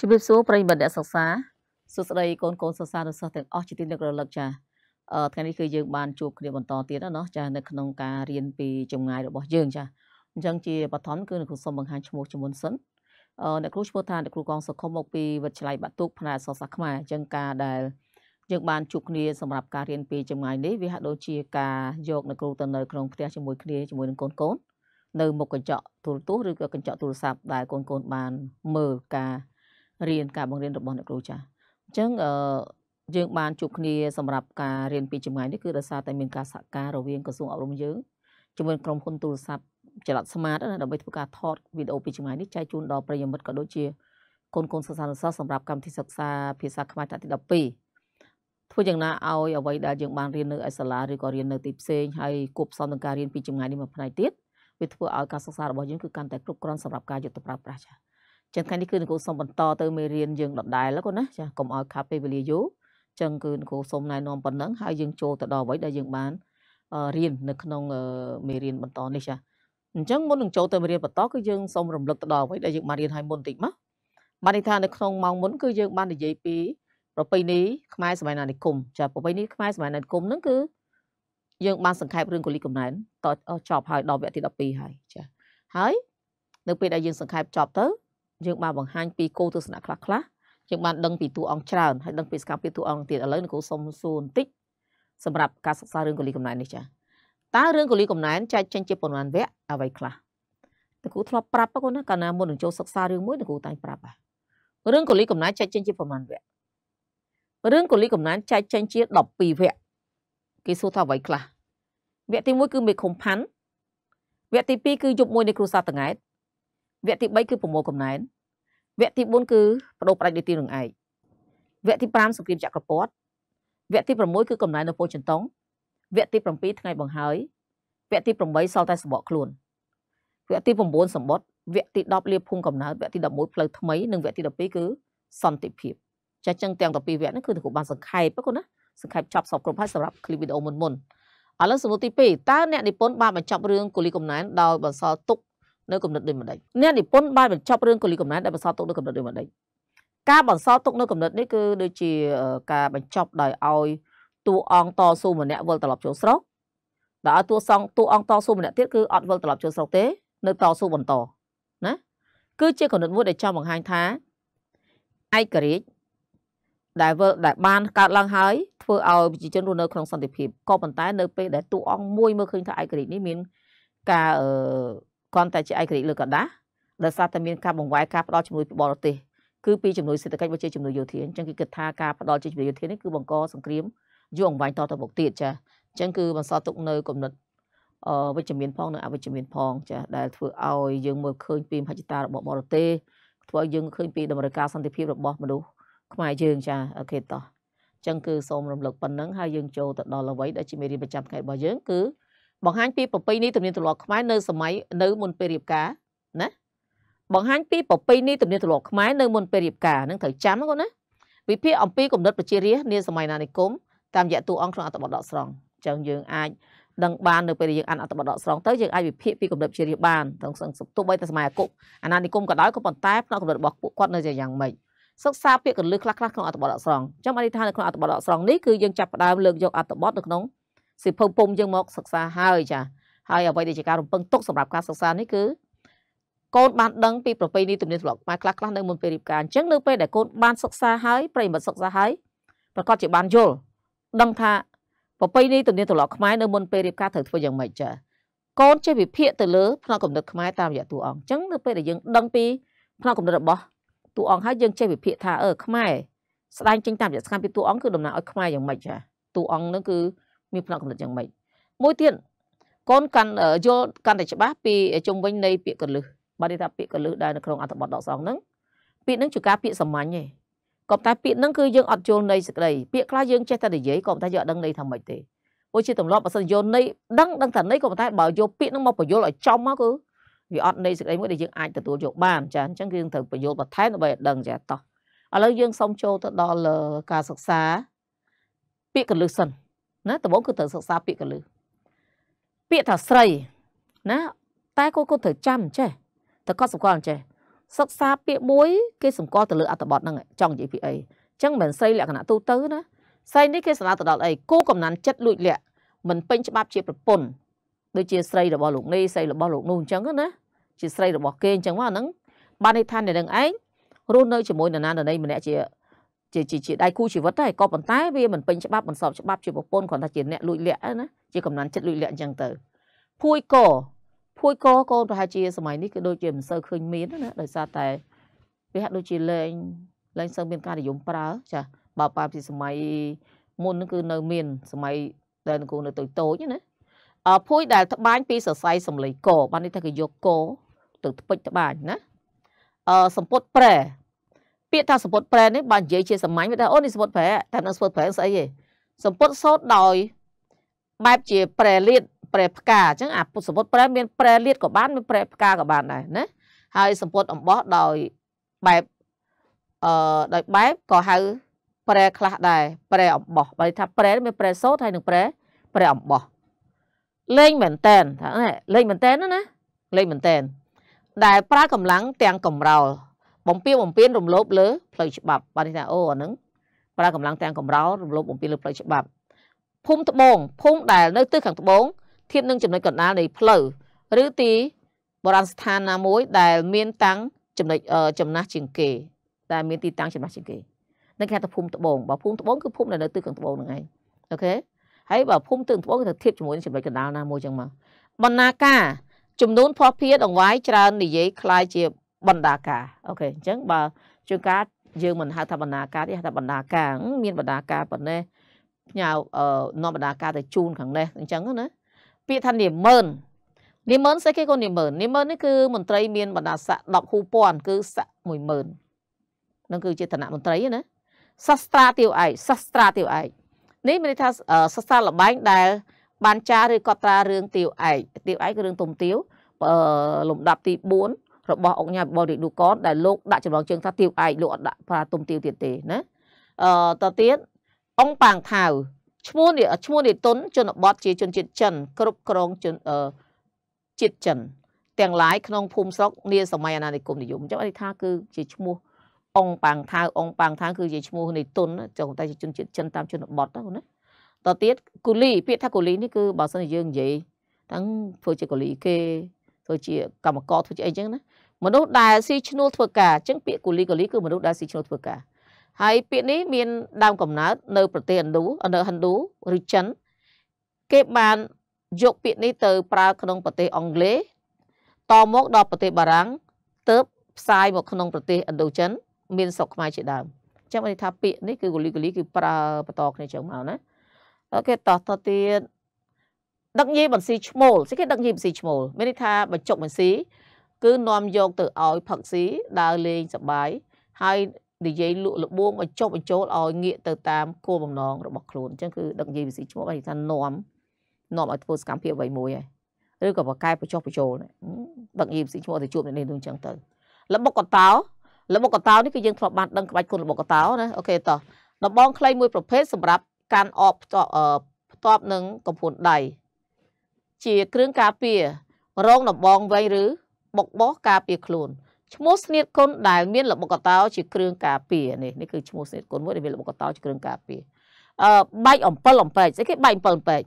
ជម្រាបសួរប្រិយមិត្តអ្នកសិក្សាសួស្តីកូនកូនសិស្សានុសិស្សទាំងអស់ជាទីនឹករលឹកចាអឺថ្ងៃនេះគឺយើងបានជួបគ្នាបន្តទៀតណាចានៅក្នុងការរៀនពីចម្ងាយរបស់យើងចាអញ្ចឹងជាបឋមគឺអ្នកគ្រូសូមបង្ហាញឈ្មោះជំនុនសិនអឺអ្នកគ្រូឈ្មោះថាអ្នកគ្រូកងសុខុមមកពីវិទ្យាល័យបាក់ទូកផ្នែកអក្សរសាស្ត្រខ្មែរអញ្ចឹងការដែលយើងបានជួបគ្នាសម្រាប់ការរៀនពីចម្ងាយនេះវាហាក់ដូចជាការយកអ្នកគ្រូទៅនៅក្នុងផ្ទះជាមួយគ្នាជាមួយនឹងកូនកូននៅមុខកញ្ចក់ទូរទស្សន៍ឬក៏កញ្ចក់ទូរស័ព្ទដែលកូនកូនបានមើលការរៀនការបង្រៀនរបស់អ្នកគ្រូចាស់អញ្ចឹងអឺយើងបានជួបគ្នាសម្រាប់ការរៀនពីចម្ងាយនេះគឺដោយសារតែមានការសហការរវាងក្រសួងអប់រំយើងជាមួយក្រុមហ៊ុនទូរស័ព្ទចល័តស្មាតណាដើម្បីធ្វើការថតវីដេអូពីចម្ងាយនេះចែកជូនដល់ប្រិយមិត្តក៏ដូចជាកូនកូនសិស្សានុសិស្សសម្រាប់កម្មវិធីសិក្សាភាសាខ្មែរថ្នាក់ទី12ធ្វើយ៉ាងណាឲ្យអ្វីដែលយើងបានរៀននៅឯសាលាឬក៏រៀននៅទីផ្សេងហើយគួបផ្សំនឹងការរៀនពីចម្ងាយនេះមួយផ្នែកទៀតវាធ្វើឲ្យការសិក្សារបស់យើងគឺកាន់តែគ្រប់គ្រាន់សម្រាប់ការយកទៅប្រើប្រាស់ចា៎ចឹងថ្ងៃនេះគឺលោកគ្រូសូមបន្តទៅមេរៀនយើងដដែលកូនណាចាកុំឲ្យខាប់ពេលវេលាយូរចឹងគឺលោកគ្រូសូមណែនាំប៉ុណ្ណឹងហើយយើងចូលទៅដល់អ្វីដែលយើងបានរៀននៅក្នុងមេរៀនបន្តនេះចាអញ្ចឹងមុននឹងចូលទៅមេរៀនបន្តគឺយើងសូមរំលឹកទៅដល់អ្វីដែលយើងបានរៀនហើយមុនតិចមកបានន័យថានៅក្នុងម៉ោងមុនគឺយើងបាននិយាយពីប្រពៃណីខ្មែរសម័យអាណានិគមចាប្រពៃណីខ្មែរសម័យអាណានិគមហ្នឹងគឺយើងបានសង្ខេបរឿងកូលីកំណែនតចប់ហើយដល់វគ្គទី12ហើយចាហើយនៅពេលដែលយើងសង្ខេបចប់ទៅយើងបានបង្ហាញពីគោលទស្សនៈខ្លះខ្លះយើងបានដឹងពីតួអង្គច្រើនហើយដឹងពីសកម្មភាពតួអង្គទៀតឥឡូវលោកគ្រូសុំសួរបន្តិចសម្រាប់ការសិក្សារឿងកូលីកំណែននេះចា៎តើរឿងកូលីកំណែនចែកចេញជាប៉ុន្មានវគ្គអ្វីខ្លះលោកគ្រូធ្លាប់ប្រាប់ហ្នឹងណាកាលណាមុននឹងចូលសិក្សារឿងមួយលោកគ្រូតែងប្រាប់ដែររឿងកូលីកំណែនចែកចេញជាប៉ុន្មានវគ្គរឿងកូលីកំណែនចែកចេញជា12វគ្គគេសួរថាអ្វីខ្លះវគ្គទី1គឺមេឃុំផាន់វគ្គទី2គឺយប់មួយនៃគ្រូសាតង្ហេតវគ្គទី3គឺប្រមូលកំណែនវគ្គទី4គឺបដូរផ្ដាច់ដីទីនឹងឯកវគ្គទី5សង្គ្រាមចក្រពតវគ្គទី6គឺកំណែននៅពោធិ៍ចិនតុងវគ្គទី7ថ្ងៃ បង្ហើយវគ្គទី8សល់តែសបកខ្លួនវគ្គទី9សម្បត្តិវគ្គទី10លៀបភូមិកំណើតវគ្គទី11ផ្លូវថ្មីនិងវគ្គទី12គឺសន្តិភាពចាចឹងទាំង12វគ្គនេះគឺទទួលបានសង្ខេបហ្នឹងណាសង្ខេបចប់សពគ្រប់ហើយសម្រាប់ឃ្លីបវីដេអូមុនមុនឥឡូវសំណួរទី2តើអ្នកនិពន្ធបានបញ្ចប់រឿងកូលីកំណែនដោយបន្សល់ទុកនៅគំនិតដូចម្ដេចអ្នកនិពន្ធបានបញ្ចប់រឿងកូលីកំណែដែលបន្សល់ទុកនៅគំនិតដូចម្ដេចការបន្សល់ទុកនៅគំនិតនេះគឺដូចជាការបញ្ចប់ដោយឲ្យតួអង្គតស៊ូម្នាក់វិលត្រឡប់ចូលស្រុកដល់ឲ្យតួសងតួអង្គតស៊ូម្នាក់ទៀតគឺអត់វិលត្រឡប់ចូលស្រុកទេ នៅតស៊ូបន្តណាគឺជាគំនិតមួយដែលចង់បង្ហាញថាឯករាជ្យដែលវិលដែលបានកើតឡើងហើយធ្វើឲ្យប្រជាជនរស់នៅក្នុងសន្តិភាពក៏ប៉ុន្តែនៅពេលដែលតួអង្គមួយមើលឃើញថាឯករាជ្យនេះមានការអឺគ្រាន់តែជាឯករាជ្យលើកដាស់ដោយសារតែមានការបង្វែរការផ្ដល់ជំនួយពីបរទេសគឺពីជំនួយសេដ្ឋកិច្ចមកជាជំនួយយោធាអញ្ចឹងគេគិតថាការផ្ដល់ជាជំនួយយោធានេះគឺបង្ក សង្គ្រាមយូរអង្វែងតទៅមុខទៀតចាអញ្ចឹងគឺបន្សល់ទុកនៅគំនិតអវិជ្ជមានផងនិងអវិជ្ជមានផងចាដែលធ្វើឲ្យយើងមើលឃើញពីមហិច្ឆតារបស់បរទេសធ្វើឲ្យយើងឃើញពីតម្រូវការសន្តិភាពរបស់មនុស្សខ្មែរយើងចាអូខេតោះអញ្ចឹងគឺសូមរំលឹកប៉ុណ្ណឹងហើយយើងចូលទៅដល់អ្វីដែលជាមេរៀនប្រចាំថ្ងៃរបស់យើងគឺបង្ហាញពីប្រពៃណីទំនៀមទម្លាប់ខ្មែរនៅសម័យនៅមុនពេលរៀបការណាបង្ហាញពីប្រពៃណីទំនៀមទម្លាប់ខ្មែរនៅមុនពេលរៀបការនឹងត្រូវចាំគាត់ណាវិភាគអំពីគំនិតប្រជារាស្ត្រនាសម័យអាណានិគមតាមរយៈតួអង្គក្នុងអត្ថបទដកស្រង់អញ្ចឹងយើងអាចដឹងបាននៅពេលយើងអានអត្ថបទដកស្រង់ទៅយើងអាចវិភាគពីគំនិតជារាបានទាំងសឹងទោះបីតែសម័យអាគមអាណានិគមក៏ដោយក៏ប៉ុន្តែផ្នែកគំនិតរបស់ពួកគាត់នៅជាយ៉ាងម៉េចសិក្សាពាក្យកលឹះខ្លះៗក្នុងអត្ថបទដកស្រង់ចាំអធិដ្ឋាននៅក្នុងអត្ថបទដកស្រង់នេះគឺយើងចាប់ផ្ដើមលើកយកអត្ថបទនៅក្នុងសិភៅពុំយើងមកសិក្សាហើយចាហើយអ្វីដែលជាការរំពឹងទុកសម្រាប់ការសិក្សានេះគឺកូនបានដឹងពីប្រពៃណីទំនៀមទម្លាប់ខ្មែរខ្លះខ្លះនៅមុនពេលរៀបការអញ្ចឹងនៅពេលដែលកូនបានសិក្សាហើយប្រិមត្តសិក្សាហើយប្រកាសជាបានយល់ដឹងថាប្រពៃណីទំនៀមទម្លាប់ខ្មែរនៅមុនពេលរៀបការត្រូវធ្វើយ៉ាងម៉េចចាកូនចេះវិភាគទៅលើផ្នែកគំនិតខ្មែរតាមរយៈតួអង្គអញ្ចឹងនៅពេលដែលយើងដឹងពីផ្នែកគំនិតរបស់តួអង្គហើយយើងចេះវិភាគថាអឺខ្មែរស្ដែងចេញតាមរយៈស្ថានភាពតួអង្គគឺតំណាងឲ្យខ្មែរយ៉ាងម៉េចចាតួអង្គនោះគឺមានផ្នែកកំណត់យ៉ាងម៉េចមួយទៀតកូនកាន់យល់កាន់តែច្បាស់ពីជុំវិញនៃពាក្យកលឹះបាទនេះថាពាក្យកលឹះដែលនៅក្នុងអត្ថបទដកស្រង់ហ្នឹងពាក្យហ្នឹងជាការពាក្យសាមញ្ញទេក៏តែពាក្យហ្នឹងគឺយើងអត់យល់ន័យសេចក្តីពាក្យខ្លះយើងចេះតែនិយាយក៏តែយើងអត់ដឹងន័យថាម៉េចទេព្រោះជាទម្លាប់បើសិនយល់ន័យដឹងដឹងថាន័យក៏តែបើយកពាក្យហ្នឹងមកបញ្យល់ឲ្យចំមកគឺវាអត់ន័យសេចក្តីមួយដែលយើងអាចទទួលយកបានចាអញ្ចឹងគឺយើងត្រូវបញ្យល់បន្ថែមដើម្បីឲ្យដឹងចាតោះឥឡូវយើងសូមចូលទៅដល់ការសិក្សាពាក្យកលឹះសិនណាដំបូងគឺត្រូវសិក្សាពាក្យកលឹះពាក្យថាស្រីណាតែគាត់គាត់ត្រូវចាំចេះតែគាត់សម្គាល់ចេះសិក្សាពាក្យមួយ គេសម្គាល់ទៅលើអត្ថបទហ្នឹងចង់និយាយពីអីអញ្ចឹងមិនស្រីលក្ខណៈទូទៅណាស្រីនេះគេសម្ដៅទៅដល់អីគូកំណានចិត្តលួចលាក់មិនពេញច្បាប់ជា ប្រពន្ធដូចជាស្រីរបស់លោកនេះស្រីរបស់លោកនោះអញ្ចឹងណាជាស្រីរបស់គេអញ្ចឹងមកអាហ្នឹងបានន័យថានៅនឹងឯងរស់នៅជាមួយនរណានរណីម្នាក់ជាជាជាជាដៃគូជីវិតដែរក៏ប៉ុន្តែវាមិនពេញច្បាប់មិនសពច្បាប់ជាប្រពន្ធគ្រាន់តែជាអ្នកលួចលាក់ណាជាកំណានចិត្តលួចលាក់អញ្ចឹងទៅភួយកភួយកកូនប្រហែលជា សម័យនេះគឺដូចជាមិនសូវឃើញមានណាដោយសារតែវាហាក់ដូចជាលែងលែងសូវមានការនិយមប្រើចាបើតាមពីសម័យមុនគឺនៅមានសម័យដែលនគរនៅតូចតូចណាអភួយដែលត្បាញពីសរសៃសំឡីកបាននេះថាគេយកកទៅថ្ពេចត្បាញណាអសម្ពុតប្រែពាក្យថាសម្ពុតប្រែនេះបើនិយាយជាសាមញ្ញវាថាអូនេះសម្ពុតប្រែតែនឹងសម្ពុតប្រែស្អីទេសម្ពុតសូត្រដោយបែបជាប្រែលៀតប្រែផ្កាអញ្ចឹងអាពុទ្ធសម្ពុតប្រែមានប្រែលៀតក៏បានមានប្រែផ្កាក៏បានដែរណាហើយសម្ពុតអំបោះដោយបែបអឺដោយបែបក៏ហៅ ប្រែខ្លះដែរប្រែអំបោះបើថាប្រែមានប្រែសូត្រហើយនឹងប្រែប្រែអំបោះលេងមែនតែនថាលេងមែនតែនណាលេងមែនតែនដែលប្រើកម្លាំងទាំងកំរោលបំពៀបំពៀនរំលោភលើផ្លូវច្បាប់បាទនេះថាអូអានឹងប្រើកម្លាំងទាំងកម្រោលរំលោភបំពៀនលើផ្លូវច្បាប់ភូមិត្បូងភូមិដែលនៅទិសខាងត្បូងធៀបនឹងចំណុចកណ្ដាលនៃផ្លូវឬទីបរានស្ថានណាមួយ ដែលមានតាំងចំណុចចំណាស់ជាងគេដែលមានទីតាំងចំណាស់ជាងគេនឹងគេថាភូមិត្បូងបើភូមិត្បូងគឺភូមិដែលនៅទិសខាងត្បូងហ្នឹងឯងអូខេហើយបើភូមិទិសត្បូងគឺធៀបជាមួយនឹងចំណុចកណ្ដាលណាមួយចឹងមកបណ្ណាការចំនួនផោះភៀដងវាយច្រើននិយាយคล้ายជាបណ្ដាការអូខេអញ្ចឹងបើជួនកាលយើងមិនហៅថាបណ្ដាការទេហៅថាបណ្ដាការមានបណ្ដាការប៉ុណ្ណេះផ្ញើនាំបណ្ដាការទៅជូនខាងនេះអញ្ចឹងណាពាក្យថានិមឺននិមឺនស្អីគេកូននិមឺននិមឺននេះគឺមន្ត្រីមានបណ្ដាស័ក10ហូពាន់គឺស័ក10000នឹងគឺជាឋានៈមន្ត្រីណាសាស្ត្រាទាវឯកសាស្ត្រាទាវឯកនេះមានន័យថាសាស្ត្រាលបែងដែល បានចារឬកត់ត្រារឿងទាវឯកទាវឯកគឺរឿងទុំទាវលំដាប់ទី4របស់អង្គញាបរិឌូកនដែលលោកដាក់ចំណងជើងថាទៀវឯកលោកអត់ដាក់ប្រាទុំទៀវទៀតទេណាអឺតទៅទៀតអង្គប៉ាងថៅឈ្មោះនេះឈ្មោះនេះតុនជនបទជាជនជាតិចិនគ្រប់គ្រងជនអឺជាតិចិនទាំងឡាយក្នុងភូមិស្រុកនាសម័យអាណានិគមនិយមអញ្ចឹងអីថាគឺជាឈ្មោះអង្គប៉ាងថៅអង្គប៉ាងថៅគឺជាឈ្មោះនៃតុនចុះតែជាជនជាតិចិនតាមជនបទហ្នឹងណាតទៅទៀតគូលីពាក្យថាគូលីនេះគឺបើសិនជាយើងនិយាយទាំងធ្វើជាកូលីគេធ្វើជា កម្មករធ្វើជាអីចឹងណាមនុស្សដែលស៊ីឈ្នួលធ្វើការអញ្ចឹងពាក្យគូលីកូលីគឺមនុស្សដែលស៊ីឈ្នួលធ្វើការហើយពាក្យនេះមានដើមកំណើតនៅប្រទេសឥណ្ឌូនៅហិណ្ឌូឬចិនគេបានយកពាក្យនេះទៅប្រើក្នុងប្រទេសអង់គ្លេសតមកដល់ប្រទេសបារាំងទើបផ្សាយមកក្នុងប្រទេសឥណ្ឌូចិនមានស្រុកខ្មែរជាដើមអញ្ចឹងបានថាពាក្យនេះគឺគូលីកូលីគឺប្រើបន្តគ្នាចឹងមកណាអូខេតោះតទៅទៀតដឹកញីបន្ស៊ីឈ្មោលស្អីគេដឹកញីបន្ស៊ីឈ្មោលមានន័យថាបញ្ចុកបន្ស៊ីគឺនាំយកទៅឲ្យផឹកស៊ីដើរលេងសប្បាយហើយនិយាយលក់លបួងបញ្ចុះបញ្ចូលឲ្យងាកទៅតាមគោលបំណងរបស់ខ្លួនអញ្ចឹងគឺដឹកនិយាយវិសីឈ្មោះឲ្យថានាំនាំឲ្យធ្វើសកម្មភាពអ្វីមួយហើយឬក៏បកកែបញ្ចុះបញ្ចូលដឹកនិយាយវិសីឈ្មោះទៅជួបអ្នកនេះនោះអញ្ចឹងទៅលបុកកតោលបុកកតោនេះគឺយើងធ្លាប់បានដឹងក្បាច់គុណលបុកកតោណាអូខេតោះដំបងខ្លីមួយប្រភេទសម្រាប់ការអបផ្ទាប់ផ្ទាប់នឹងកំពួនដៃជាគ្រឿងការពាររងដំបងវែងឬបុកបោះការពារខ្លួនឈ្មោះស្នៀតគុណដែលមានល្បុក្កតោជាគ្រឿងការពារនេះនេះគឺឈ្មោះស្នៀតគុណមួយដែលមានល្បុក្កតោជាគ្រឿងការពារអឺបែកអំពិលអំពេចស្អីគេបែកអំពិលអំពេច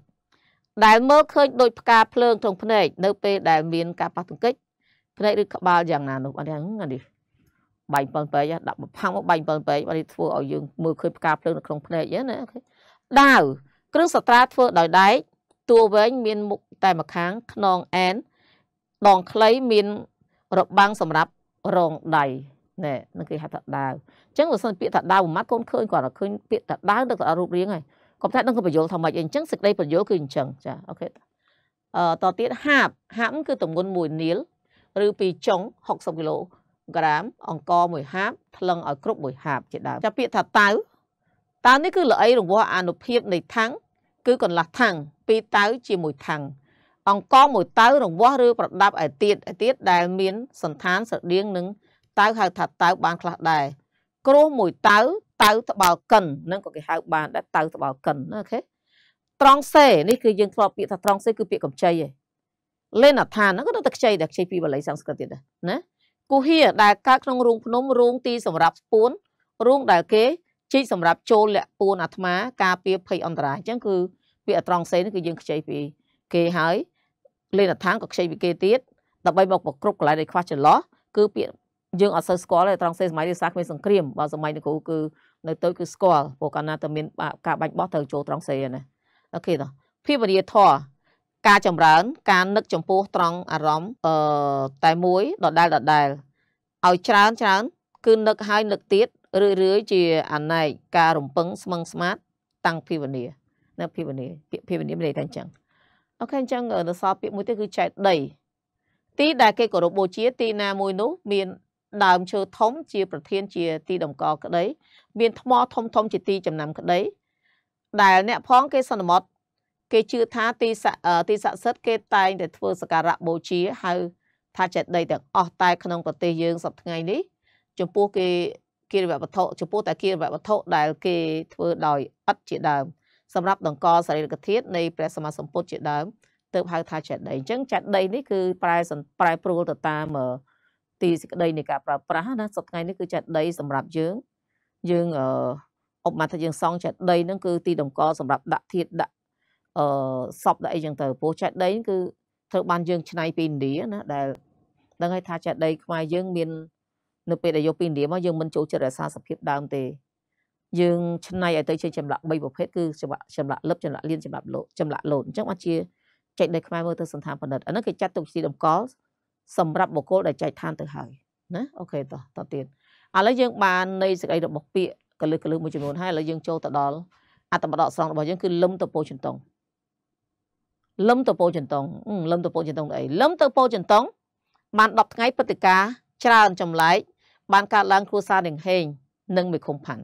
ដែលមើលឃើញដូចផ្កាភ្លើងក្នុងភ្នែកនៅពេលដែលមាន ការប៉ះទង្គិចភ្នែកឬក្បាលយ៉ាងណានោះបាទនេះបាញ់7ពេកដាក់បំផាំងមកបាញ់7ពេកបាទធ្វើឲ្យយើងមើលឃើញផ្កាភ្លើងនៅក្នុងភ្នែកហ្នឹងណាដាវគ្រឿងសត្រាធ្វើដោយដែកតួវែងមានមុខតែម្ខាងខ្នងអែនដងខ្លីមានរបាំងសម្រាប់រងដៃណែនឹងគេហៅថាដាវអញ្ចឹងបើសិនពាក្យថាដាវមួយម៉ាត់កូនឃើញគាត់ឃើញពាក្យថាដាវនឹងគាត់រូបរាងហើយគាត់ថានឹងគាត់បញ្យល់ថាម៉េចអីអញ្ចឹងសេចក្តីបញ្យល់គឺអញ្ចឹងចាអូខេអឺតទៀតហាបហាបគឺទម្ងន់1នីលឬ2ចុង60គីឡូក្រាមអង្គមួយហាបថ្លឹងឲ្យគ្រប់មួយហាបជាដើមចាពាក្យថាតៅតៅនេះគឺល្អីរង្វាស់អនុភាពនៃថាំងគឺកន្លះថាំងពីតៅជាមួយថាំងអង្គមួយតៅរង្វាស់ឬប្រដាប់ឯទៀតឯទៀតដែលមានសន្តានស្រដៀងនឹងតៅហៅថាតៅ បាន ខ្លះដែរគ្រោះមួយតៅ តៅត្បាល់កិននឹងក៏គេហៅ បានដែរតៅត្បាល់កិនអូខេ ត្រង់សេនេះគឺយើងធ្លាប់ពាក្យថាត្រង់សេ គឺពាក្យកម្ចីឯងលេនឋានហ្នឹងក៏នៅតែខ្ចីដែរខ្ចីពីបាលីសំស្ក្រឹតទៀតដែរណាគូហៀដែលកើតក្នុងរូងភ្នំរូងទីសម្រាប់ស្ពួនរូងដែលគេជីកសម្រាប់ចូលលាក់ពួនអាត្មា ការពារភ័យអន្តរាយអញ្ចឹងគឺពាក្យត្រង់សេនេះគឺយើងខ្ចីពីគេហើយលេខឋានក៏ខ្ចីពីគេទៀតដើម្បីមកប្រគ្រប់កន្លែងដែលខ្វះចន្លោះគឺពាក្យយើងអត់សូវស្គាល់ទេត្រង់សេសម័យនេះសាគ្មានសង្គ្រាមបើសម័យនេះគ្រូគឺនៅទៅគឺស្គាល់ព្រោះកាលណាតែមានការបាញ់បោះត្រូវចូលត្រង់សេណាអូខេតោះភាពរិយធរការចម្រើន ការនឹកចំពោះត្រង់អារម្មណ៍អឺតែមួយដដែលដដែលឲ្យច្រើនច្រើនគឺនឹកហើយនឹកទៀតរឿយរឿយជាអណែកការរំពឹងស្មឹងស្មាតតាំងភាវនានៅភាវនាភាវនាមានន័យថាអញ្ចឹងអូខេអញ្ចឹងនៅសល់ពាក្យមួយទៀតគឺចេតិយទីដែលគេគោរពបូជាទីណាមួយនោះមានដើមឈើធំជាប្រធានជាទីតម្កល់ក្តី មានថ្មធំធំជាទីចំណាំក្តីដែលអ្នកផងគេសន្មតគេជឿថាទីទីស័ក្តិសិទ្ធគេតែងតែធ្វើសក្ការៈបូជាហៅថាចេតិយទាំងអស់តែក្នុងប្រទេសយើងសប្តាហ៍ថ្ងៃនេះចំពោះគេគិរវវត្ថុចំពោះតែគិរវវត្ថុដែលគេធ្វើដោយឥដ្ឋជាដើមសម្រាប់ដង្កល់សរីរធាតុនៃព្រះសម្មាសម្ពុទ្ធជាដើមទៅហៅថាចេតិយអញ្ចឹងចេតិយនេះគឺប្រែប្រែប្រួលទៅតាមទីសេចក្តីនៃការប្រើប្រាស់ណាសប្តាហ៍នេះគឺចេតិយសម្រាប់យើងយើងអឧបមាថាយើងសង់ចេតិយហ្នឹងគឺទីដង្កល់សម្រាប់ដាក់ធាតុដាក់អឺសពដាក់អីចឹងទៅពោះចេតិយគឺត្រូវបានយើងឆ្នៃពីឥណ្ឌាណាដែលដឹងហើយថាចេតិយខ្មែរយើង មាននៅពេលដែលយកពីឥណ្ឌាមកយើងមិនចូលចិត្តរក្សាសភាពដើមទេយើងឆ្នៃឲ្យទៅជាចម្លាក់3ប្រភេទគឺចម្លាក់លឹបចម្លាក់លៀនចម្លាក់លោចម្លាក់លោនអញ្ចឹងអត់ជាចែកដីខ្មែរមើលទៅសន្តានផលិតអានោះគេចាត់ទុកជាតម្កល់សម្រាប់បុគ្គលដែលចែកឋានទៅហើយណាអូខេតោះតទៀតឥឡូវយើងបាននៃសេចក្តីរបស់ពាក្យកលឹះកលឹះមួយចំនួនហើយឥឡូវយើងចូលទៅដល់អត្តបដកស្រង់របស់យើងគឺលឹមតពោចន្ទងលឹមតពោចន្ទងលឹមតពោចន្ទងអីលឹមតពោចន្ទងបាន10ថ្ងៃព្រឹត្តិការច្រើនចម្លែកបានកើតឡើងគ្រួសារនឹងហេងនិងមេឃុំផាន់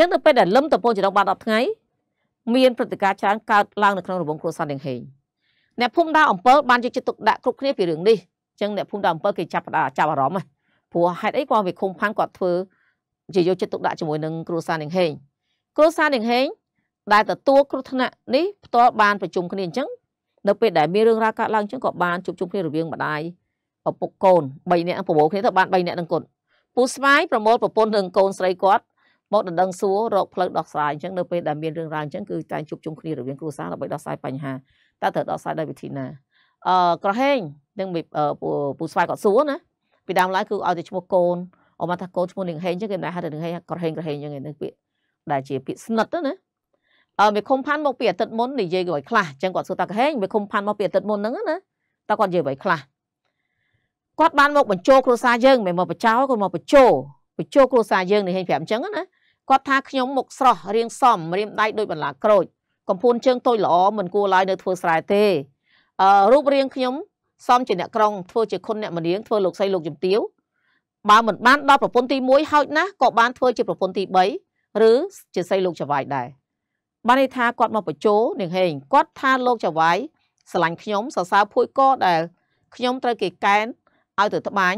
ចឹងទៅពេលដែលលឹមតំពោចរងបាន10ថ្ងៃមានព្រឹត្តិការណ៍ច្រើនកើតឡើងនៅក្នុងរបងគ្រួសារទាំងហេងអ្នកភូមិដាអំពើបានយកចិត្តទុកដាក់គ្រប់គ្នាពីរឿងនេះចឹងអ្នកភូមិដាអំពើគេចាប់ចាប់អារម្មណ៍ព្រោះហេតុអីគាត់វាឃុំផាំងគាត់ធ្វើជាយកចិត្តទុកដាក់ជាមួយនឹងគ្រួសារទាំងហេងគ្រួសារទាំងហេងដែល ទទួលគ្រោះថ្នាក់នេះផ្ទាល់បានប្រជុំគ្នាអញ្ចឹងនៅពេលដែលមានរឿងរ៉ាវកើតឡើងអញ្ចឹងក៏បានជួបជុំគ្នារវាងម្ដាយឪពុកកូន3នាក់ប្រមូលគ្នាទៅបាន3នាក់នឹងគាត់ពូស្វាយប្រមូលប្រពន្ធនឹងកូនស្រីគាត់មកដណ្ដឹងសួររកផ្លូវដោះស្រាយអញ្ចឹងនៅពេលដែលមានរឿងរ៉ាវអញ្ចឹងគឺតែជួបជុំគ្នារវាងគ្រួសារដើម្បីដោះស្រាយបញ្ហាតើត្រូវដោះស្រាយដោយវិធីណាអឺក្រហេងនឹងពូស្វាយគាត់សួរណាពីដើមឡើយគឺឲ្យតែឈ្មោះកូនអមថាកូនឈ្មោះនាងហេងអញ្ចឹងគេមិនហៅថានាងហេងក្រហេងក្រហេងអញ្ចឹងឯងពាក្យដែលជាពាក្យស្និទ្ធណាអឺមេឃុំផាន់មកពីអាទិត្យមុននិយាយគេឲ្យខ្លះអញ្ចឹងគាត់សួរតាក្រហេងមេឃុំផាន់មកពីអាទិត្យមុនហ្នឹងណាតើគាត់និយាយឲ្យខ្លះគាត់បានមកបញ្ចោគ្រួសារយើងមិនមកបចោគាត់មកបញ្ចោបញ្ចោគ្រួសារយើងនេះហេងប្រាប់អញ្ចឹងណាគាត់ថាខ្ញុំមុខស្រស់រៀងសមរៀមដៃដូចបន្លាក្រូចកំពូនជើងតូចល្អមិនគួរឡើយនៅធ្វើស្រែទេអឺរូបរាងខ្ញុំសមជាអ្នកក្រុងធ្វើជាខុនអ្នកមរៀងធ្វើលោកសីលោកជំទាវបើមិនបានដល់ប្រពន្ធទី1ហោចណាស់ក៏បានធ្វើជាប្រពន្ធទី3ឬជាសីលោកចវាយដែរបានន័យថាគាត់មកបញ្ជោនាងហេងគាត់ថាលោកចវាយស្រឡាញ់ខ្ញុំសរសើរភួយកដែលខ្ញុំត្រូវគេកែនឲ្យទៅត្បាញ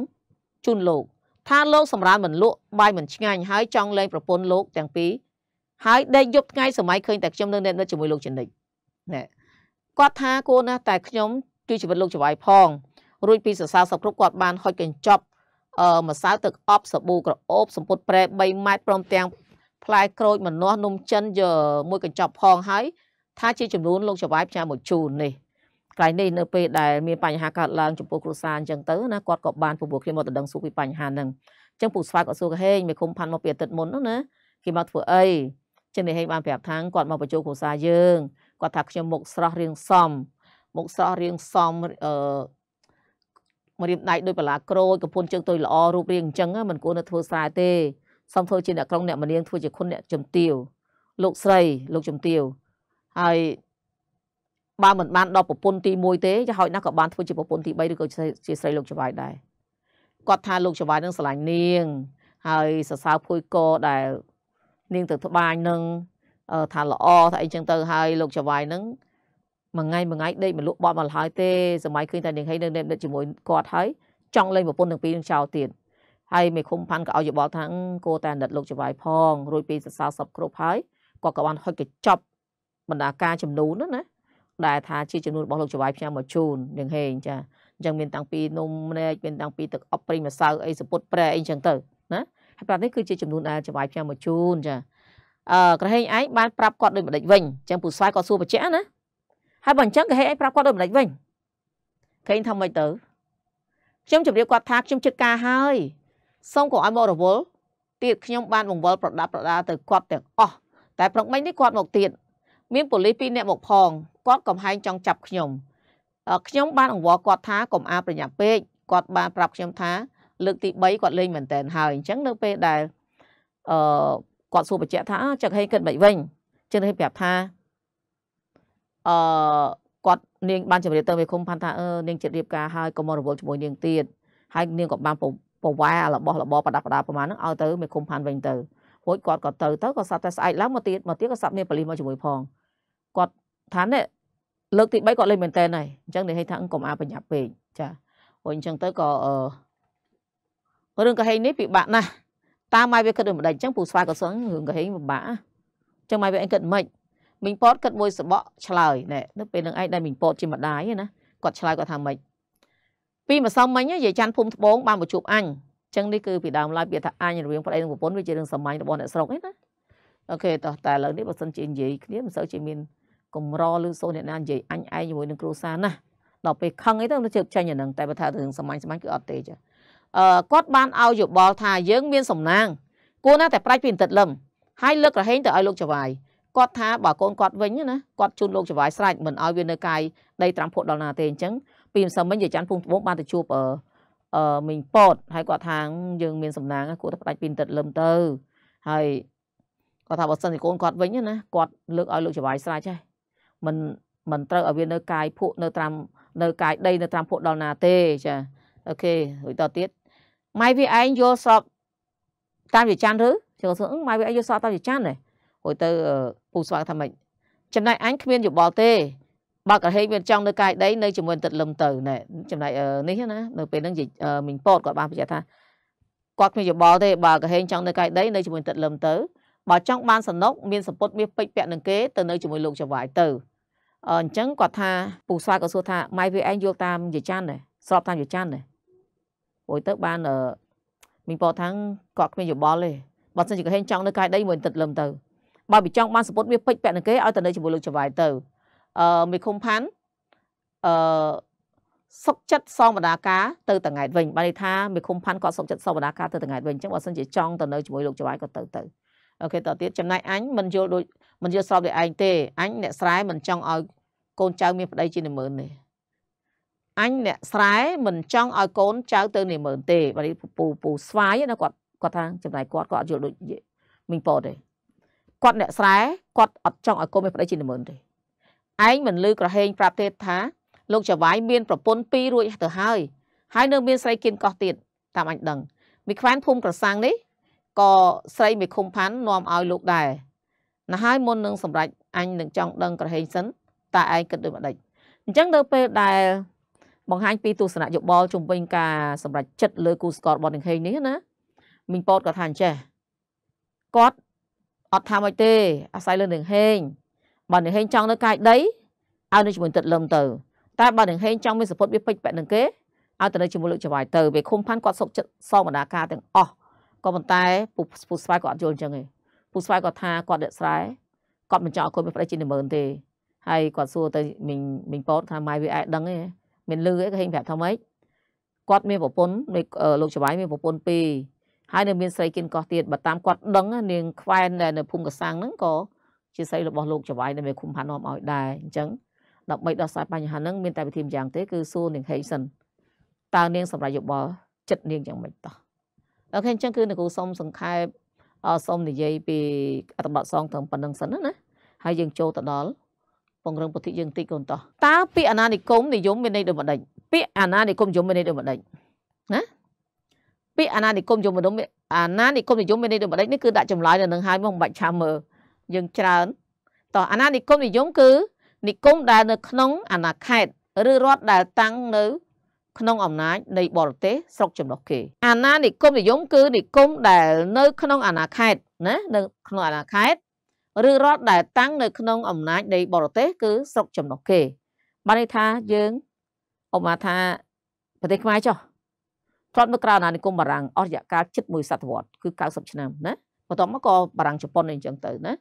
ជូនលោកថាលោកសម្រានមិនលក់បាយមិនឆ្ងាញ់ហើយចង់លែងប្រពន្ធលោកទាំងពីរហើយដេកយប់ថ្ងៃសម័យឃើញតែខ្ញុំនៅនេតនិតជាមួយលោកចនិចណែគាត់ថាគួរណាស់តែខ្ញុំជួយជីវិតលោកចវាយផងរួចពីសរសើរសពគ្រប់គាត់បានហុចកញ្ចប់អឺម្សៅទឹកអប់សាប៊ូក្រអូបសម្ពុតប្រែ3ម៉ែត្រព្រមទាំងផ្លែក្រូចម្នាស់នំ ចិនយកមួយកញ្ចប់ផងហើយថាជាចំនួនលោកចវាយផ្ញើមួយជូននេះកន្លែងនេះនៅពេលដែលមានបញ្ហាកើតឡើងចំពោះគ្រួសារអញ្ចឹងទៅណាគាត់ក៏បានពពួកគ្នាមកដណ្ដឹងសួរពីបញ្ហាហ្នឹងអញ្ចឹងពូស្វាក៏សួរហេងមេឃុំផាន់មកពីអាទិត្យមុនណាគេមកធ្វើអីចឹងនេះហេងបានប្រាប់ថាគាត់មកបញ្ចូលគ្រួសារយើងគាត់ថាខ្ញុំមកស្រស់រៀងសំមកស្រស់រៀងសំអឺមករៀបដៃដោយបលាក្រូចកំពុនជើងទុយល្អរូបរាងអញ្ចឹងមិនគួរនៅធ្វើស្រែទេសូមធ្វើជាអ្នកក្រុងអ្នកមនាងធ្វើជាគុណអ្នកជំទាវលោកស្រីលោកជំទាវហើយបើមិនបានដល់ប្រពន្ធទី1ទេយ៉ាងហោចណាស់ក៏បានធ្វើជាប្រពន្ធទី3ឬក៏ជាស្រីលោកចវាយដែរគាត់ថាលោកចវាយនឹងស្រឡាញ់នាងហើយសរសើរភួយកដែលនាងទៅត្បាញនឹងថាល្អថាអីចឹងទៅហើយលោកចវាយនឹងមួយថ្ងៃមួយថ្ងៃដេកមកលក់បបមកហើយទេ សម័យឃើញតែនាងហីនៅនៅជាមួយគាត់ហើយចង់លេងប្រពន្ធទាំងពីរនឹងចោលទៀតហើយមេឃុំផាន់ក៏ឲ្យយោបល់ថាគោតែអាណិតលោកចវាយផងរួចពីសរសើរសពគ្រប់ហើយគាត់ក៏បានហុចកញ្ចប់បណ្ដាការចំនួនណាដែលថាជាចំនួនរបស់លោកចវាយផ្ញើមកជូននឹងហេងចាអញ្ចឹងមានតាំងពីនំម្រែកមានតាំងពីទឹកអប់ប្រេងម្សៅអីសពុតប្រែអីអញ្ចឹងទៅណាហើយប្រាប់នេះគឺជាចំនួនដែលចវាយផ្ញើមកជូនចាអឺក្រហេងឯងបានប្រាប់គាត់ដូចម្ដេចវិញអញ្ចឹងពូស្វាយគាត់សួរបញ្ជាក់ណាហើយបើអញ្ចឹងក្រហេងឯងប្រាប់គាត់ដូចម្ដេចវិញក្រហេងថាម៉េចទៅខ្ញុំជម្រាបគាត់ថាខ្ញុំជិតការហើយសូមកុំឲ្យមករវល់ទៀតខ្ញុំបានបង្វិលប្រដាប់ប្រដាទៅគាត់ទាំងអស់តែប្រឹកមិញនេះគាត់មកទៀតមានប៉ូលីសពីរនាក់មកផងគាត់កំហែងចង់ចាប់ខ្ញុំខ្ញុំបានអង្វរគាត់ថាកុំអាប្រញាប់ពេកគាត់បានប្រាប់ខ្ញុំថាលើក ទី3គាត់លេងមែនតែនហើយអញ្ចឹងនៅពេលដែលអឺគាត់សួរបញ្ជាក់ថាចឹកហេងគិតមិនវិញចឹកហេងប្រាប់ថាអឺគាត់នាងបានជម្រាបទៅមេឃុំផាន់ថាអឺនាងចិត្តរៀបការហើយកុំមករវល់ជាមួយនាងទៀតហើយនាងក៏បានប្រវែរបស់របបប្រដាប់ប្រដាប្រមាណហ្នឹងឲ្យទៅមេឃុំផាន់វិញទៅរួចគាត់ក៏ទៅទៅក៏សាប់តែស្អែកឡើងមកទៀតមកទៀតក៏សាប់នាងប៉លីសមកជាមួយផងគាត់ថានេះលើកទី3គាត់លេងមែនតើហើយអញ្ចឹងនិយាយថាកុំអាប្រញាប់ពេកចាអញ្ចឹងទៅក៏អឺរឿងកាហេងនេះពិបាកណាស់តាមម៉ែវាគិតដូចម្ដេចអញ្ចឹងពូស្វាក៏សឹងរឿងកាហេងពិបាកអញ្ចឹងម៉ែវាឯងគិតមិនមិញពតគិតមួយសបកឆ្លើយណែនៅពេលនឹងឯងដែលមិញពតជាម្ដាយណាគាត់ឆ្លើយគាត់ថាម៉េចពីម្សិលមិញយាយច័ន្ទភូមិត្បូងបានមកជួបអញចឹងនេះគឺពីដើមឡើយពាក្យថាអញរវាងប្តីនិងប្រពន្ធវាជារឿងសាមញ្ញរបស់អ្នកស្រុកឯណាអូខេតោះតែឥឡូវនេះបើសិនជានិយាយគ្នាមិនសូវជាមានកំរលឺសូនអ្នកណានិយាយអញឯងជាមួយនឹងគ្រូសាណាដល់ពេលខឹងអីទៅជើបចាញ់អានឹងតែបើថារឿងសាមញ្ញសាមញ្ញគឺអត់ទេចាអឺគាត់បានឲ្យយោបល់ថាយើង មានសំណាងគួរណាតែប្រាច់ពីអន្តិតលឹមហើយលើករហែងទៅឲ្យលោកចវាយគាត់ថាបើកូនគាត់វិញណាគាត់ជូនលោកចវាយស្រេចមិនឲ្យវានៅកាយដីត្រាំភក់ដល់ណាទេអញ្ចឹងពីម្សិលមិញយាយច័ន្ទភូមិត្បូងបានទៅជួបអឺអឺមីងពតហើយគាត់ថាយើងមានសំណាង គួរតែផ្ដាច់ពីទឹកលឹមទៅហើយគាត់ថាបើសិនជាកូនគាត់វិញណាគាត់លើកឲ្យលោកចវាយស្រេចហើយមិនមិនត្រូវឲ្យវានៅកាយភក់នៅត្រាំនៅកាយដីនៅត្រាំភក់ដល់ណាទេចាអូខេរួចតទៀតម៉ៃវាឯងយល់ស្របតាមវិច័ន្ទឬចឹងថាម៉ៃវាឯងយល់ស្របតាមវិច័ន្ទហ៎រួចទៅពូស្វាក់ថាម៉េចចំណែកអញគ្មានយោបល់ទេបើកហេកមានចង់នៅកាយដីនៅជាមួយទឹកលឹមទៅណែចំណែកនេះណានៅពេលហ្នឹងមីងពតគាត់បានបញ្ជាក់ថាគាត់គ្មានយោបល់ទេបើកហេកចង់នៅកាយដីនៅជាមួយទឹកលឹមទៅបើចង់បានសំណុកមានសម្ពុតមាសពេជ្រពាក់នឹងគេទៅនៅជាមួយលោកចវាយទៅអញ្ចឹងគាត់ថាពូស្វាក៏សួរថាម៉ៃវាឯងយល់តាមយាយច័ន្ទដែរស្របតាមយាយច័ន្ទដែរអុយទៅបានមីងប៉ោថាំងគាត់គ្មានយោបល់ទេបើសិនជាគេហេងចង់នៅកាយដីមួយទឹកលឹមទៅបើវាចង់បានសពុតវាពេចពាក់នឹងគេឲ្យ ទៅនៅជាមួយលោកចវាយទៅអឺមីខុំផាន់អឺសុកចិត្តសមបណ្ដាការទៅតង៉ែតវិញបានន័យថាមីខុំផាន់គាត់សុកចិត្តសមបណ្ដាការទៅតង៉ែតវិញអញ្ចឹងបើសិនជាចង់ទៅនៅជាមួយលោកចវាយក៏ទៅទៅអូខេតទៅទៀតចំណែកអញមិនយល់ដូចមិនយល់ស្របដោយឯងទេអញអ្នកស្រែមិនចង់ឲ្យកូនចៅមានប្តី ជានិមឺនទេអញអ្នកស្រែមិនចង់ឲ្យកូនចៅទៅនិមឺនទេបាទពូពូស្វាយណាគាត់គាត់ថាចំណាយគាត់គាត់អត់យល់ដូចមីងប៉តទេគាត់អ្នកស្រែគាត់អត់ចង់ឲ្យកូនមានប្តីជានិមឺនទេឯងមិនលឺក្រហេង ប្រាប់ទេថា លោកចវាយមានប្រពន្ធ2រួចទៅហើយហើយនៅ មានស្រីគៀនកោះទៀតតាមអញដឹងមីខ្វែនភូមិក្រសាំងនេះក៏ស្រីមេឃុំផាន់នាំឲ្យលោកដែរណាហើយមុននឹងសម្រេចអញនឹងចង់ដឹងក្រហេងសិនតើឯងគិតដូចម្ដេចអញ្ចឹងនៅពេលដែលបង្ហាញពីទស្សនៈយោបល់ជំវិញការសម្រេចចិត្តលើគូស្កររបស់នឹងហេងនេះណាមីងពតក៏ថាអញ្ចេះគាត់អត់ថាមកទេអាស្រ័យលើនឹងហេងបើនឹងហេងចង់នៅកាយដីឲ្យនៅជាមួយទឹកលឹមទៅតែបើនឹងហេងចង់មានសពុតវាពេចបែកនឹងគេឲ្យទៅនៅជាមួយលោកចវាយទៅវាឃុំផាន់គាត់សុកចិត្តសងបណ្ដាការទាំងអស់ក៏ប៉ុន្តែពូស្វាយគាត់អត់យល់អញ្ចឹងទេពូស្វាយគាត់ថាគាត់អ្នកស្រែគាត់មិនចង់ឲ្យគាត់មានប្តីជានិមឺនទេហើយគាត់សួរទៅមីងមីងប៉ោតថាម៉ៃវាឯដឹងទេមានលឺអីក៏ហេងប្រាប់ថាម៉េចគាត់មានប្រពន្ធលោកចវាយមានប្រពន្ធពីរហើយនៅមានស្រីគិនកោះទៀតបើតាមគាត់ដឹងនាងខ្វែនដែលនៅភូមិកសាំងហ្នឹងក៏ជាស្រីរបស់លោកចវាយដែលមានឃុំផាននាំឲ្យដែរអញ្ចឹងដើម្បីដោះស្រាយបញ្ហាហ្នឹងមានតែវិធីម្យ៉ាងទេគឺសួរនាងហេងសិនតើនាង សម្រាប់យោបល់ចិត្តនាងយ៉ាងម៉េចតោះអូខេអញ្ចឹងគឺនគរសុំសង្ខេបសូមនិយាយពីអត្ថបទសងត្រឹមប៉ុណ្្នឹងសិនណាហើយយើងចូលទៅដល់ពង្រឹងពុទ្ធិយើងតិចកូនតោះតើពាក្យអាណានិគមនិយមមានន័យដូចម្ដេចពាក្យអាណានិគមនិយមមានន័យដូចម្ដេចណាពាក្យអាណានិគមនិយមនិយមអាណានិគមនិយមមានន័យដូចម្ដេចនេះគឺដាក់ចម្លើយនៅនឹងហើយមកមិនបាច់ឆាំមើលយើងច្រើនតោះអាណានិគមនិយមគឺនិគមដែលនៅ ក្នុងអាណាខេត្តឬរដ្ឋដែលតាំងនៅក្នុងអំណាចនៃបរទេសស្រុកចំណុះគេអាណានិគមនិយមគឺនិគមដែលនៅ ក្នុងអាណាខេត្តណានៅក្នុងអាណាខេត្តឬរដ្ឋដែលតាំងនៅក្នុងអំណាចនៃបរទេសគឺស្រុកចំណុះគេបានន័យថាយើងឧបមាថាប្រទេសខ្មែរចុះធ្លាប់នៅក្រៅអាណានិគមបារាំងអស់រយៈកាលជិតមួយសតវត្សគឺ90ឆ្នាំណាបន្ទាប់មកក៏បារាំងជប៉ុនអីចឹងទៅណា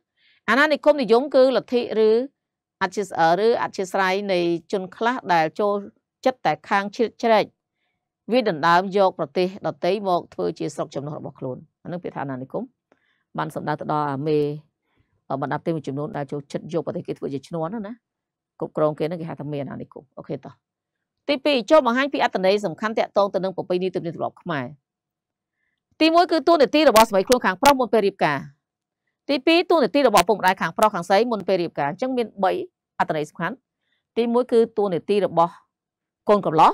អាណានិគមនិយមគឺលទ្ធិឬអធិស្ឋានឬអធិស្រ័យនៃជនខ្លះដែលចូលចិត្តតែខាងជ្រៀតជ្រែកវាដណ្ដើមយកប្រទេសដតីមកធ្វើជាស្រុកចំណុះរបស់ខ្លួនអានឹងពាក្យថាអាណានិគមបានសម្ដៅទៅដល់អាមេបណ្ដាប្រទេសមួយចំនួនដែលចូលចិត្តយកប្រទេសគេធ្វើជាឈ្នន់ណាគ្រប់គ្រងគេនឹងគេហៅថាមានអានិគមអូខេតោះទី2ចូលបង្ហាញពីអត្តន័យសំខាន់តាក់ទងទៅនឹងប្រពៃណីទំនៀមទម្លាប់ខ្មែរទី1គឺតួនាទីរបស់សម័យខ្លួនខាងប្រុសមុនពេលរៀបការទី2តួនាទីរបស់ពុកម្ដាយខាងប្រុសខាងស្រីមុនពេលរៀបការអញ្ចឹងមាន3អត្តន័យសំខាន់ទី1គឺតួនាទីរបស់កូនកំឡោះ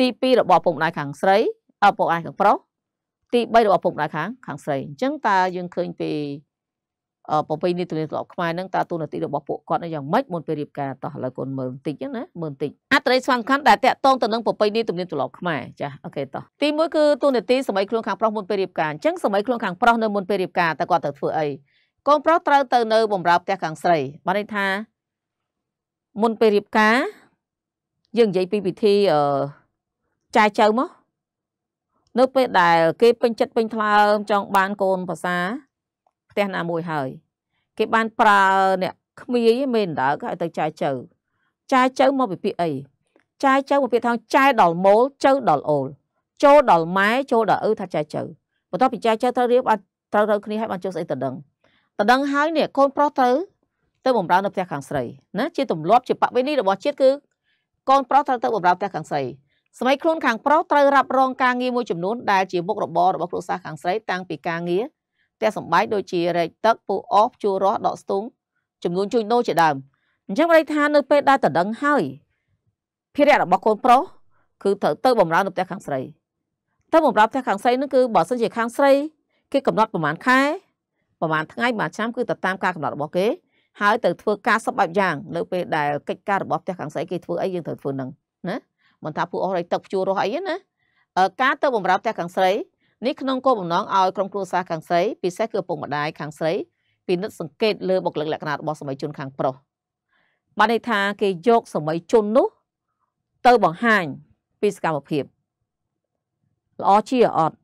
ទី2របស់ពុកម្ដាយខាងស្រីអពុកម្ដាយខាងប្រុសទី3របស់ពុកម្ដាយខាងខាងស្រីអញ្ចឹងតើយើងឃើញពីប្រពៃណីទំនៀមទម្លាប់ខ្មែរហ្នឹងតើតួនាទីរបស់ពួកគាត់ហ្នឹងយ៉ាងម៉េចមុនពេលរៀបការតោះឥឡូវកូនមើលបន្តិចណាមើលបន្តិចអត្ថន័យសំខាន់ដែលតាក់ទងទៅនឹងប្រពៃណីទំនៀមទម្លាប់ខ្មែរចាអូខេតោះទី1គឺតួនាទីសម័យខ្លួនខាងប្រុសមុនពេលរៀបការអញ្ចឹងសម័យខ្លួនខាងប្រុសនៅមុនពេលរៀបការតើគាត់ត្រូវធ្វើអីកូនប្រុសត្រូវទៅនៅបម្រើផ្ទះខាងស្រីបានន័យថាមុនពេលរៀបការយើងនិយាយពីពិធីអឺចាយចៅមកនៅពេលដែលគេពេញចិត្តពេញថ្លើមចង់បានកូនភាសាផ្ទះណាមួយហើយគេបានប្រើអ្នកខ្មាយមេដើកឲ្យទៅចាយចៅចាយចៅមកពីពាក្យអីចាយចៅមកពាក្យថាចាយដល់មូលចៅដល់អូលចូលដល់ម៉ែចូលដល់ឪថាចាយចៅបន្ទាប់ពីចាយចៅត្រូវរៀបអត់ត្រូវត្រូវគ្នាឲ្យបានចូលស្អីតដឹងតដឹងហើយនេះកូនប្រុសទៅទៅបំរើនៅផ្ទះខាងស្រីណាជាទម្លាប់ជាបវេណីរបស់ជាតិគឺកូនប្រុសត្រូវទៅបម្រើផ្ទះខាងស្រីសម័យខ្លួនខាងប្រុសត្រូវរ៉ាប់រងការងារមួយចំនួនដែលជាមុខរបររបស់គ្រួសារខាងស្រី តាំងពីការងារផ្ទះសម្បែងដូចជារែកទឹកពូអោសជួររាស់ដកស្ទូងចំនួនជួញដូរជាដើមអញ្ចឹងន័យថានៅពេលដែលតដឹងហើយភារៈរបស់កូនប្រុសគឺត្រូវទៅបម្រើនៅផ្ទះខាងស្រីទៅបម្រើផ្ទះខាងស្រីនោះគឺបើសិនជាខាងស្រីគេកំណត់ប្រហែលខែប្រហែលថ្ងៃប្រហែលឆ្នាំគឺទៅតាមការកំណត់របស់គេហើយទៅធ្វើការសពបែបយ៉ាងនៅពេលដែលកិច្ចការរបស់ផ្ទះខាងស្រីគេធ្វើអីយើងត្រូវធ្វើនឹងណាមិនថាពួកអស់រៃទឹកភ្ជួររស់អីណាការទៅបំរើផ្ទះខាងស្រីនេះក្នុងគោលបំណងឲ្យក្រុមគ្រួសារខាងស្រីពិសេសគឺឪពុកម្ដាយខាងស្រីពិនិត្យសង្កេតលើបុគ្គលិកលក្ខណៈរបស់សម័យជនខាងប្រុសបានន័យថាគេយកសម័យជននោះទៅបង្ហាញពីសកម្មភាពល្អជាអត់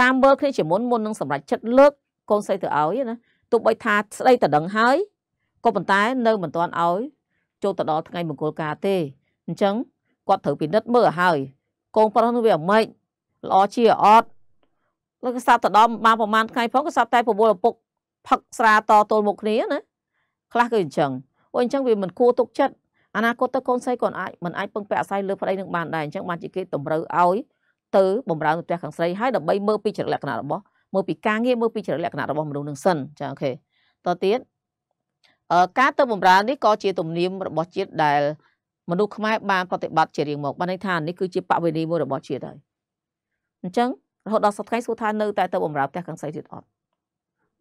ការមើលគ្នាជាមុនមុននឹងសម្រេចចិត្តលើកកូនស្រីទៅឲ្យណាទោះបីថាស្ដីតដឹងហើយក៏ប៉ុន្តែនៅមិនទាន់ឲ្យ ចូលទៅដល់ថ្ងៃមង្គលការទេអញ្ចឹងគាត់ត្រូវពិនិត្យមើលឲ្យហើយកូនប្រុសនោះវាអាម៉េចល្អជាអត់លើកសាប់ទៅដល់បានប្រហែលថ្ងៃផងក៏សាប់តែប្រមូលឪពុកផឹកស្រាតទល់មុខគ្នាណាខ្លះគឺអញ្ចឹងអូអញ្ចឹងវាមិនគួរទុកចិត្តអនាគតទៅកូនស្រីក៏អាចមិនអាចពឹងពាក់អាស្រ័យលើប្តីនឹងបានដែរអញ្ចឹងបានជាគេតម្រូវឲ្យ ទៅបំរើនៅផ្ទះខាងស្រីហើយដើម្បីមើលពីចរិតលក្ខណៈរបស់មើលពីការងារមើលពីចរិតលក្ខណៈរបស់មនុស្សនឹងសិនចាអូខេតទៅទៀតការទៅបម្រើនេះក៏ជា ទំនៀមរបស់ជាតិដែលមនុស្សខ្មែរបានប្រតិបត្តិជារៀងមកបានន័យថានេះគឺជាបវេនីមួយរបស់ជាតិហើយអញ្ចឹងរហូតដល់សប្តាហ៍សួរថានៅតែទៅបម្រើផ្ទះខាងស្រីទៀតអត់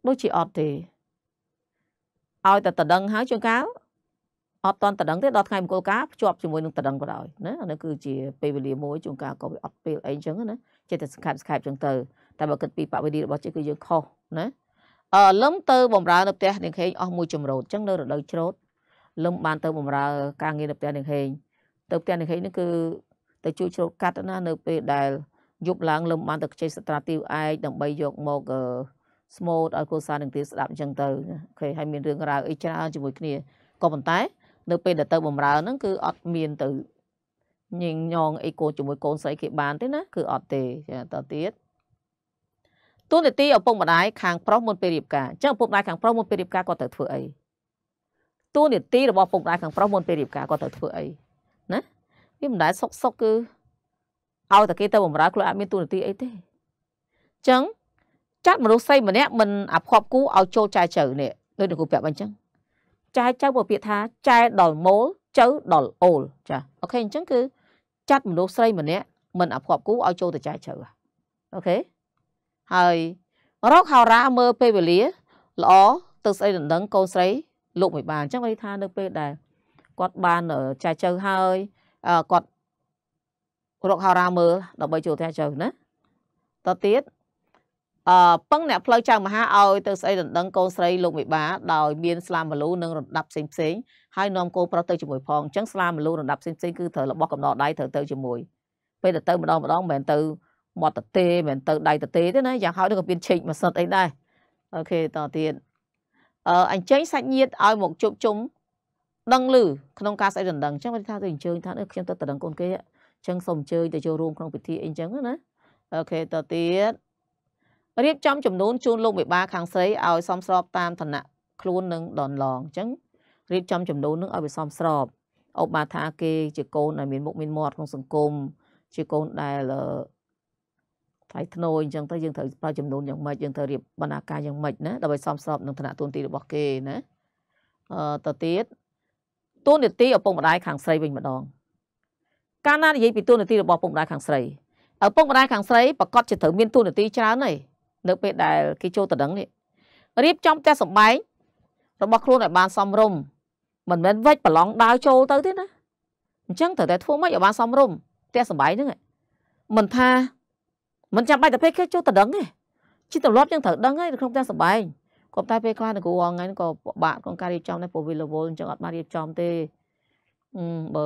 ដូចជាអត់ទេឲ្យតែតដឹងហើយជួនកាលអត់តន់តដឹងទេដល់ថ្ងៃមង្គលការភ្ជាប់ជាមួយនឹងតដឹងក៏ដោយណាអានេះគឺជាពេលវេលាមួយជួនកាលក៏វាអត់ពេលអីអញ្ចឹងណាចេះតែសង្ខេបសង្ខេបអញ្ចឹងទៅតែបើគិតពីបវេនីរបស់ជាតិគឺយើងខុសណាលឹមទៅបំរើនៅផ្ទះនាងហេងអស់មួយចម្រូតអញ្ចឹងនៅរដូវច្រូតលឹមបានទៅបំរើការងារនៅផ្ទះនាងហេង ទៅផ្ទះនាងហេងនេះគឺទៅជួយច្រូតកាត់ណានៅពេលដែលយប់ឡើងលឹមបានទៅខ្ចីសត្រាទីវឯកដើម្បីយកមកស្មូតឲ្យគ្រួសារនឹងទៀតស្ដាប់អញ្ចឹងទៅអូខេហើយមានរឿងរ៉ាវអីច្រើនជាមួយគ្នាក៏ប៉ុន្តែ នៅពេលដែលទៅបំរើហ្នឹងគឺអត់មានទៅញញងអីកូនជាមួយកូនស្រីគេបានទេណាគឺអត់ទេចាតទៅទៀតទូនាទីឪពុកម្ដាយខាងប្រុសមុនពេលរៀបការអញ្ចឹងឪពុកម្ដាយខាងប្រុសមុនពេលរៀបការគាត់ត្រូវធ្វើអីទូនាទីរបស់ឪពុកម្ដាយខាងប្រុសមុនពេលរៀបការគាត់ត្រូវធ្វើអីណាវាមិនដែលសុកសុកគឺឲ្យតែគេទៅបំរើខ្លួនអត់មានទូនាទីអីទេអញ្ចឹងចាត់មនុស្សស្រីម្នាក់មិនអភ័ព្វគូឲ្យចូលចែកជ្រៅនេះដូចនគរប្រាប់អញ្ចឹងចែកចៅពោលពាក្យថាចែកដល់មូលចៅដល់អូលចាអូខេអញ្ចឹងគឺចាត់មនុស្សស្រីម្នាក់មិនអភ័ព្វគូឲ្យចូលទៅចែកជ្រៅអូខេហើយរកហោរាមើលពេលវេលាល្អទៅស្អីដណ្ដឹងកូនស្រីលោកមួយបានអញ្ចឹងគេថានៅពេលដែលគាត់បានចាចៅហើយគាត់រកហោរាមើលដើម្បីចូលផ្ទះចៅណាតទៅទៀតអឺពឹងអ្នកផ្លូវចៅមហាឲ្យទៅស្អីដណ្ដឹងកូនស្រីលោកមេបាដោយមានស្លាមលូនិងរំដាប់ផ្សេងផ្សេងហើយនាំកូនប្រុសទៅជាមួយផងអញ្ចឹងស្លាមលូរំដាប់ផ្សេងផ្សេងគឺត្រូវរបស់កំណត់ដៃត្រូវទៅជាមួយពេលទៅម្ដងម្ដងមិនមែនទៅបត់តទេមិនទៅដៃតទេទេណាយ៉ាងហោចក៏មានឆេកមួយសិតអីដែរអូខេតទៀតអឺអញ្ចឹងសាច់ញាតិឲ្យមកជប់ជុំដឹងឮក្នុងការស្អីដណ្ដឹងអញ្ចឹងគាត់ថាទៅអញ្ជើញថាខ្ញុំទៅដណ្ដឹងកូនគេអញ្ចឹងសូមអញ្ជើញទៅចូលរួមក្នុងពិធីអីអញ្ចឹងណាអូខេតទៀតរៀបចំចំនួនជូនលោកមេបាខាងស្រីឲ្យសមស្របតាមឋានៈខ្លួននឹងដនឡងអញ្ចឹងរៀបចំចំនួននឹងឲ្យវាសមស្របអបបាថាគេជាកូនដែលមានមុខមានមាត់ក្នុងសង្គមជាកូនដែលថ្លៃធ្នូអញ្ចឹងទៅយើងត្រូវប្រើចំនួនយ៉ាងម៉េចយើងត្រូវរៀបបណ្ណាការយ៉ាងម៉េចណាដើម្បីសមស្របនឹងឋានៈតួនាទីរបស់គេណាអឺទៅទៀតតួនាទីឪពុកម្ដាយខាងស្រីវិញម្ដងកាលណានិយាយពីតួនាទីរបស់ឪពុកម្ដាយខាងស្រីឪពុកម្ដាយខាងស្រីប្រកាសជាត្រូវមានតួនាទីច្រើនហើយនៅពេលដែលគេចូលតដឹងនេះរៀបចំផ្ទះសម្បែងរបស់ខ្លួនឲ្យបានសមរម្យមិនមែនវិច្ចប្រឡងដាវចូលទៅទេណាអញ្ចឹងត្រូវតែធ្វើម៉េចឲ្យបានសមរម្យផ្ទះសម្បែងហ្នឹងមិនថាមិនចាំបាច់តែពេលគេចូលទៅដឹងទេជាទម្លាប់យើងត្រូវដឹងហើយក្នុងផ្ទះសម្បែងគាត់តែពេលខ្លះនៅគ្រូអងហ្នឹងក៏ពិបាកក្នុងការរៀបចំដែរព្រោះវារវល់អញ្ចឹងអត់បានរៀបចំទេបើ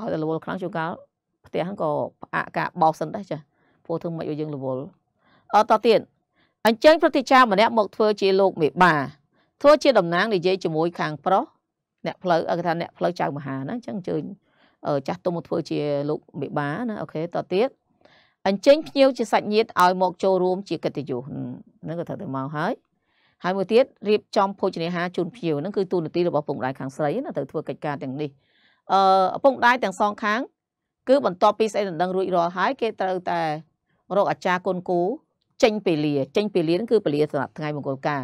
ឲ្យតែរវល់ខ្លាំងជួនកាលផ្ទះហ្នឹងក៏ផ្អាកការបោកសិនដែរចាព្រោះធ្វើមិនឲ្យយើងរវល់អត់តទៀតអញ្ចឹងប្រតិចារម្នាក់មកធ្វើជាលោកមេបា ធ្វើជាតំណាងនិយាយជាមួយខាងប្រុសអ្នកផ្លូវគេថាអ្នកផ្លូវចៅមហាណាអញ្ចឹងអញ្ជើញចាស់ទុំមកធ្វើជាលោកមេបាណាអូខេតទៀតអញ្ជើញភ្ញៀវជាសាច់ញាតិឲ្យមក ចូលរួមជាកិត្តិយសហ្នឹងក៏ត្រូវតែមកហើយហើយមួយទៀតរៀបចំភោជនាហារជូនភ្ញៀវហ្នឹងគឺទូនាទីរបស់ពុកម្ដាយខាងស្រីណាត្រូវធ្វើកិច្ចការទាំងនេះអឺពុកម្ដាយទាំងសងខាងគឺបន្ទាប់ពីស្អីដណ្ដឹងរួចរាល់ហើយ គេត្រូវតែរកអាចារ្យគុនគូចេញពេលលា ចេញពេលលាហ្នឹងគឺពេលលាសម្រាប់ថ្ងៃមង្គលការ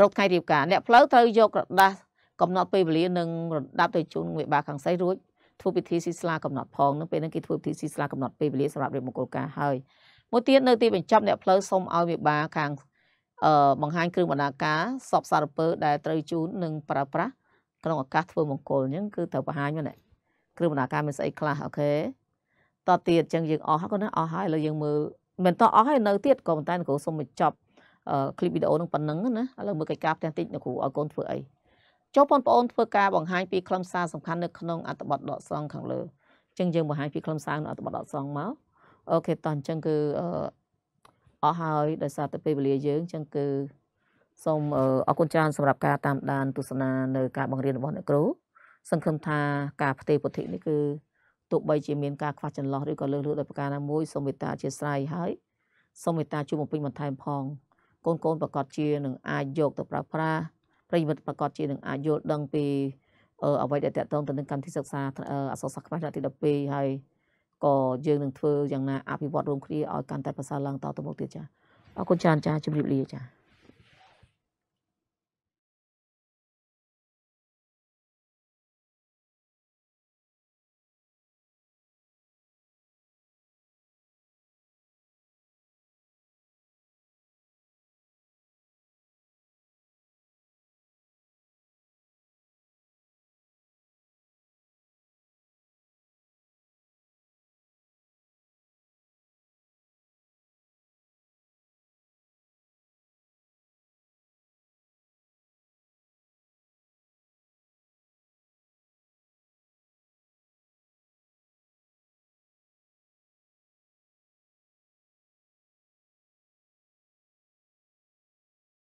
រកថ្ងៃរៀបការអ្នកផ្លូវត្រូវយកក្រដាស់កំណត់ពេលវេលានិងរដាប់ទៅជូនមេបាខាងស្រីរួចធ្វើពិធីស៊ីស្លាកំណត់ផងនឹងពេលហ្នឹងគេធ្វើពិធីស៊ីស្លាកំណត់ពេលវេលាសម្រាប់រៀបមង្គលការហើយមួយទៀតនៅទីបញ្ចប់អ្នកផ្លូវសូមឲ្យវាបាខាងអឺបង្ហាញគ្រឿងបណ្ណាការសពសារពើដែលត្រូវជូននិងប្រើប្រាស់ក្នុងឱកាសធ្វើមង្គលអញ្ចឹងគឺត្រូវបង្ហាញមែនទេគ្រឿងបណ្ណាការមានស្អីខ្លះអូខេតទៀតអញ្ចឹងយើងអស់ក៏ណាអស់ហើយឥឡូវយើងមើលមិនតអស់ហើយនៅទៀតក៏ប៉ុន្តែគ្រូសូមបញ្ចប់ឃ្លីបវីដេអូនឹងប៉ុណ្្នឹងណាឥឡូវមើលកិច្ចការផ្ទះតិចគ្រូឲ្យកូនធ្វើអីចូលបងប្អូនធ្វើការបង្ហាញពីខ្លឹមសារសំខាន់នៅក្នុងអត្ថបទដកស្រង់ខាងលើអញ្ចឹងយើងបង្ហាញពីខ្លឹមសារនៅអត្ថបទដកស្រង់មកអូខេតោះអញ្ចឹងគឺអស់ហើយដោយសារតែពេលវេលាយើងអញ្ចឹងគឺសូមអរគុណច្រើនសម្រាប់ការតាមដាន ទស្សនានៅ ការបង្រៀនរបស់អ្នក គ្រូសង្ឃឹមថាការផ្ទេរពុទ្ធិនេះគឺទោះបីជាមានការខ្វះចន្លោះឬក៏លើសលួសដោយប្រការណាមួយសូមមេត្តាអធិស្ឋានហើយសូមមេត្តាជួយបំពេញបន្ថែមផង កូនកូនប្រកាសជានឹងអាចយកទៅប្រើប្រាស់ប្រិយមិត្តប្រកាសជានឹងអាចយល់ដឹងពីអ្វីដែលតកតងទៅនឹងកម្មវិធីសិក្សាអសរសាស្ត្រខ្មែរទី12ហើយក៏យើងនឹងធ្វើយ៉ាងណាអភិវឌ្ឍរួមគ្នាឲ្យកាន់តែប្រសើរឡើងតទៅមុខទៀតចាអរគុណច្រើនចាជម្រាបលាចា